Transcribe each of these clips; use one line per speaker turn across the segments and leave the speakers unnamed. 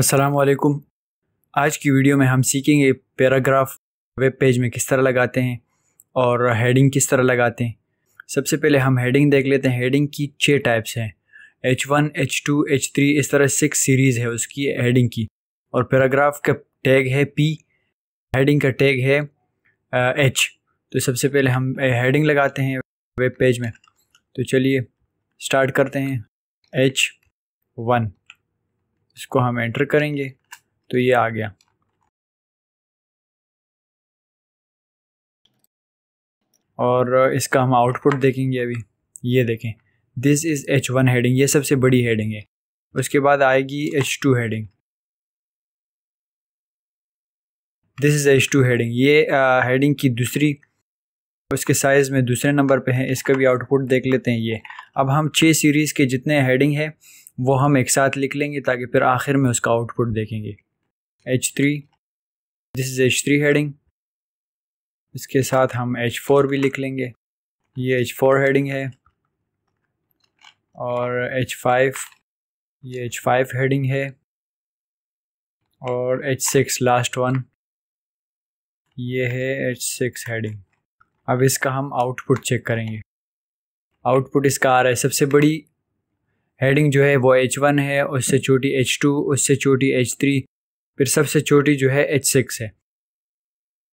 अस्सलाम वालेकुम आज की वीडियो में हम सीखेंगे पैराग्राफ वेब पेज में किस तरह लगाते हैं और हेडिंग किस तरह लगाते हैं सबसे पहले हम हेडिंग देख लेते हैं हेडिंग की छः टाइप्स हैं H one H two H three इस तरह सिक्स सीरीज़ है उसकी हेडिंग की और पैराग्राफ का टैग है पी हेडिंग का टैग है एच तो सबसे पहले हम हेडिंग लगाते हैं वेब पेज में तो चलिए स्टार्ट करते हैं एच वन इसको हम एंटर करेंगे तो ये आ गया और इसका हम आउटपुट देखेंगे अभी ये देखें this is H one heading ये सबसे बड़ी हेडिंग है उसके बाद आएगी H two heading this is H two heading ये हेडिंग uh, की दूसरी उसके साइज़ में दूसरे नंबर पे है इसका भी आउटपुट देख लेते हैं ये अब हम छः सीरीज़ के जितने हेडिंग है वो हम एक साथ लिख लेंगे ताकि फिर आखिर में उसका आउटपुट देखेंगे H three this is H three heading इसके साथ हम एच फोर भी लिख लेंगे ये एच फोर हेडिंग है और एच फाइव ये एच फाइव हेडिंग है और एच सिक्स लास्ट वन ये है एच सिक्स हेडिंग अब इसका हम आउटपुट चेक करेंगे आउटपुट इसका आ रहा है सबसे बड़ी हेडिंग जो है वो एच वन है उससे छोटी एच टू उससे छोटी एच थ्री फिर सबसे छोटी जो है एच सिक्स है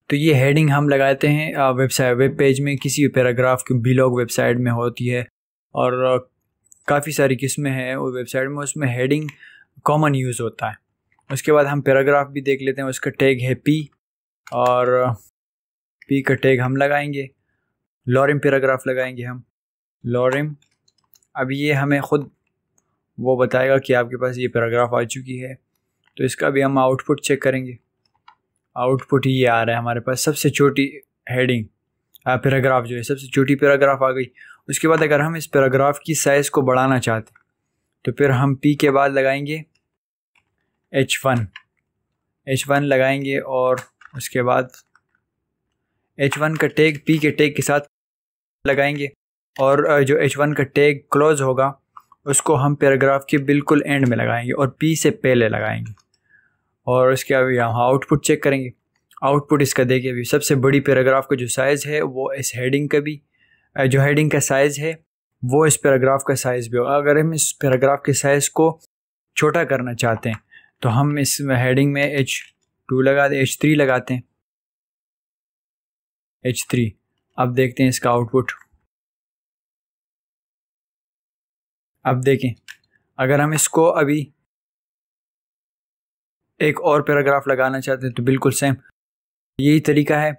तो ये हेडिंग हम लगाते हैं वेबसाइट वेब पेज में किसी भी पैराग्राफ के बिलोग वेबसाइट में होती है और काफ़ी सारी किस्में हैं वो वेबसाइट में उसमें हेडिंग कॉमन यूज़ होता है उसके बाद हम पैराग्राफ भी देख लेते हैं उसका टैग है पी और पी का टैग हम लगाएंगे लॉरिम पैराग्राफ लगाएंगे हम लॉरिम अब ये हमें ख़ुद वो बताएगा कि आपके पास ये पैराग्राफ आ चुकी है तो इसका भी हम आउटपुट चेक करेंगे आउटपुट ही आ रहा है हमारे पास सबसे छोटी हेडिंग पैराग्राफ जो है सबसे छोटी पैराग्राफ आ गई उसके बाद अगर हम इस पैराग्राफ की साइज़ को बढ़ाना चाहते तो फिर हम पी के बाद लगाएंगे एच वन एच वन लगाएंगे और उसके बाद एच वन का टैग पी के टैग के साथ लगाएंगे और जो एच वन का टैग क्लोज होगा उसको हम पैराग्राफ के बिल्कुल एंड में लगाएंगे और पी से पहले लगाएंगे और उसके अभी हम आउटपुट चेक करेंगे आउटपुट इसका देखिए अभी सबसे बड़ी पैराग्राफ का जो साइज़ है वो इस हेडिंग का भी जो हेडिंग का साइज़ है वो इस पैराग्राफ का साइज़ भी होगा अगर हम इस पैराग्राफ के साइज़ को छोटा करना चाहते हैं तो हम इस हेडिंग में एच टू लगा एच थ्री लगाते हैं एच थ्री अब देखते हैं इसका आउटपुट अब देखें अगर हम इसको अभी एक और पैराग्राफ लगाना चाहते हैं तो बिल्कुल सेम यही तरीका है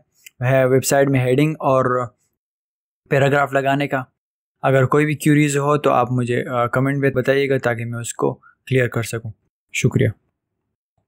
वह वेबसाइट में हेडिंग और पैराग्राफ लगाने का अगर कोई भी क्यूरीज हो तो आप मुझे कमेंट में बताइएगा ताकि मैं उसको क्लियर कर सकूं शुक्रिया